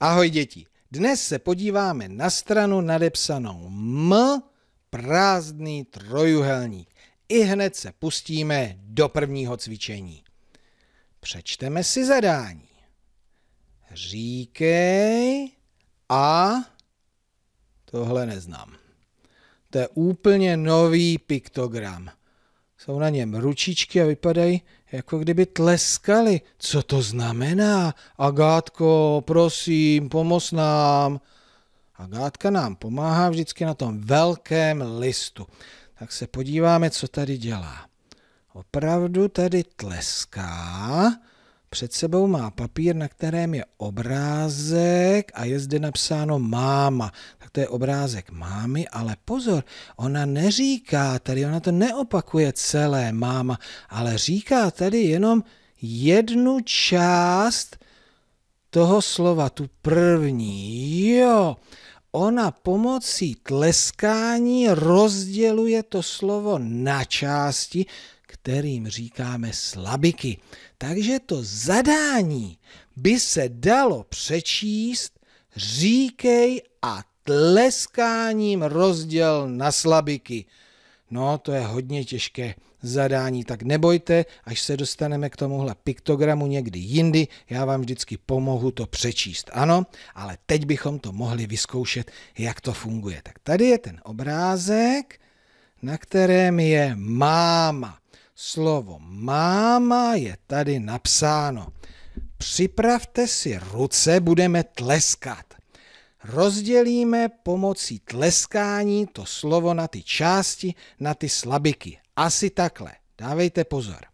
Ahoj děti, dnes se podíváme na stranu nadepsanou M, prázdný trojuhelník. I hned se pustíme do prvního cvičení. Přečteme si zadání. Říkej a... Tohle neznám. To je úplně nový piktogram. Jsou na něm ručičky a vypadají jako kdyby tleskali. Co to znamená? Agátko, prosím, pomoz nám. Agátka nám pomáhá vždycky na tom velkém listu. Tak se podíváme, co tady dělá. Opravdu tady tleská, před sebou má papír, na kterém je obrázek a je zde napsáno máma. Tak to je obrázek mámy, ale pozor, ona neříká tady, ona to neopakuje celé máma, ale říká tady jenom jednu část toho slova, tu první. Jo, ona pomocí tleskání rozděluje to slovo na části, kterým říkáme slabiky. Takže to zadání by se dalo přečíst říkej a tleskáním rozděl na slabiky. No, to je hodně těžké zadání, tak nebojte, až se dostaneme k tomuhle piktogramu někdy jindy, já vám vždycky pomohu to přečíst, ano, ale teď bychom to mohli vyzkoušet, jak to funguje. Tak tady je ten obrázek, na kterém je máma. Slovo máma je tady napsáno. Připravte si ruce, budeme tleskat. Rozdělíme pomocí tleskání to slovo na ty části, na ty slabiky. Asi takhle. Dávejte pozor.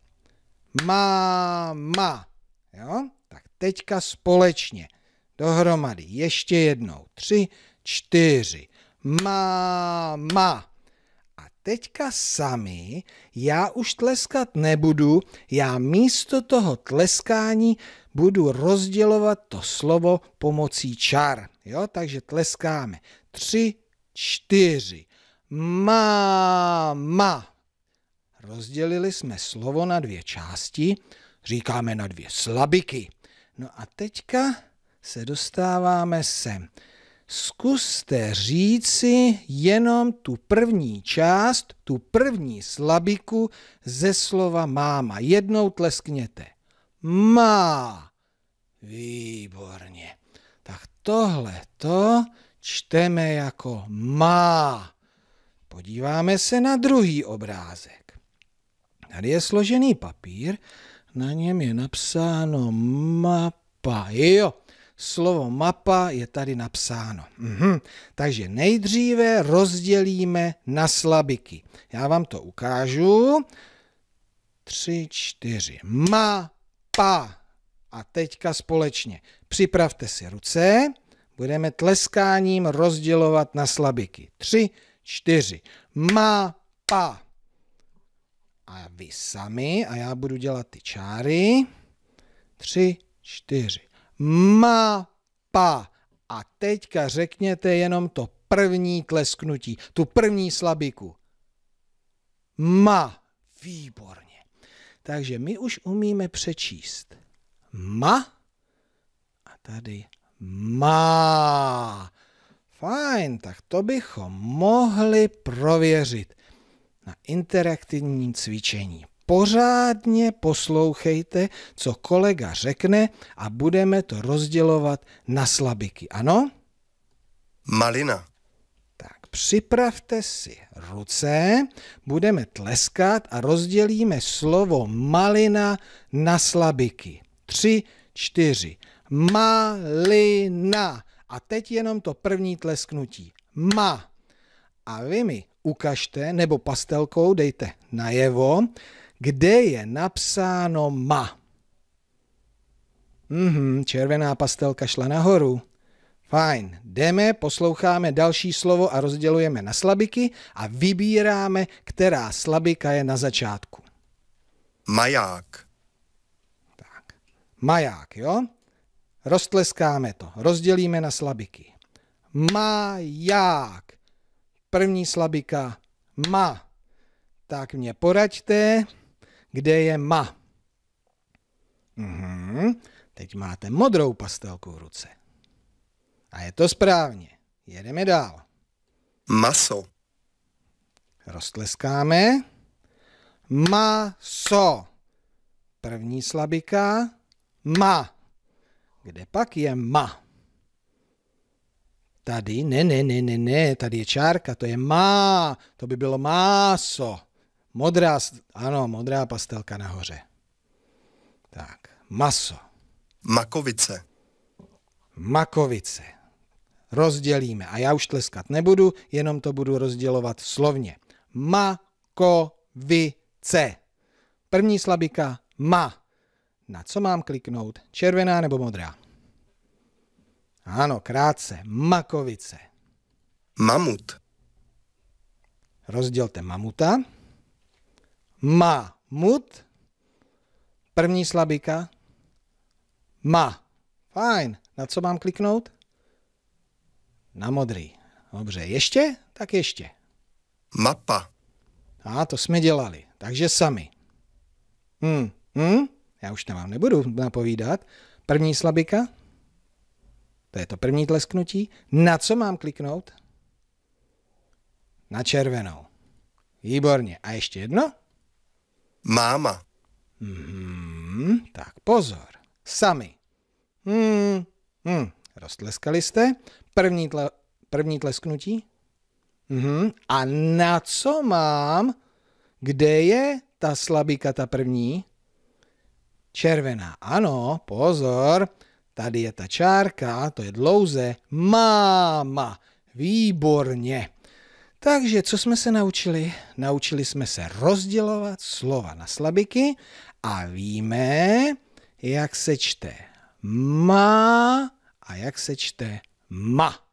Máma. Jo? Tak teďka společně. Dohromady. Ještě jednou. Tři, čtyři. Máma teďka sami, já už tleskat nebudu, já místo toho tleskání budu rozdělovat to slovo pomocí čar. Jo, takže tleskáme. Tři, čtyři. Máma. Rozdělili jsme slovo na dvě části, říkáme na dvě slabiky. No a teďka se dostáváme sem zkuste říci jenom tu první část, tu první slabiku ze slova máma. Jednou tleskněte. Má. Výborně. Tak tohle to čteme jako má. Podíváme se na druhý obrázek. Tady je složený papír, na něm je napsáno mapa. Jo, slovo mapa je tady napsáno. Mhm. Takže nejdříve rozdělíme na slabiky. Já vám to ukážu. Tři, čtyři. Mapa. A teďka společně. Připravte si ruce. Budeme tleskáním rozdělovat na slabiky. Tři, čtyři. Mapa. A vy sami, a já budu dělat ty čáry. Tři, čtyři mapa. A teďka řekněte jenom to první tlesknutí, tu první slabiku. Ma. Výborně. Takže my už umíme přečíst. Ma. A tady má. Fajn, tak to bychom mohli prověřit na interaktivním cvičení pořádně poslouchejte, co kolega řekne a budeme to rozdělovat na slabiky. Ano? Malina. Tak připravte si ruce, budeme tleskat a rozdělíme slovo malina na slabiky. Tři, čtyři. Malina. A teď jenom to první tlesknutí. Ma. A vy mi ukažte, nebo pastelkou dejte najevo, kde je napsáno ma. Mhm, červená pastelka šla nahoru. Fajn, jdeme, posloucháme další slovo a rozdělujeme na slabiky a vybíráme, která slabika je na začátku. Maják. Tak, maják, jo? Roztleskáme to, rozdělíme na slabiky. Maják. První slabika ma. Tak mě poraďte kde je ma. Mhm. Teď máte modrou pastelku v ruce. A je to správně. Jedeme dál. Maso. Roztleskáme. Maso. První slabika. Ma. Kde pak je ma? Tady, ne, ne, ne, ne, ne, tady je čárka, to je má, to by bylo máso. Modrá, ano, modrá pastelka nahoře. Tak, maso. Makovice. Makovice. Rozdělíme. A já už tleskat nebudu, jenom to budu rozdělovat slovně. Makovice. První slabika ma. Na co mám kliknout? Červená nebo modrá? Ano, krátce. Makovice. Mamut. Rozdělte mamuta. Ma, mut. První slabika. Ma. Fajn. Na co mám kliknout? Na modrý. Dobře. Ještě? Tak ještě. Mapa. A to jsme dělali. Takže sami. Hm, hm. Já už na vám nebudu napovídat. První slabika. To je to první tlesknutí. Na co mám kliknout? Na červenou. Výborně. A ještě jedno? Máma. hmm tak pozor. Sami. Hmm, hmm. roztleskali jste. První, tle, první tlesknutí. hmm A na co mám? Kde je ta slabika, ta první? Červená. Ano, pozor. Tady je ta čárka, to je dlouze. Máma. Výborně. Takže co jsme se naučili? Naučili jsme se rozdělovat slova na slabiky a víme, jak se čte má a jak se čte ma.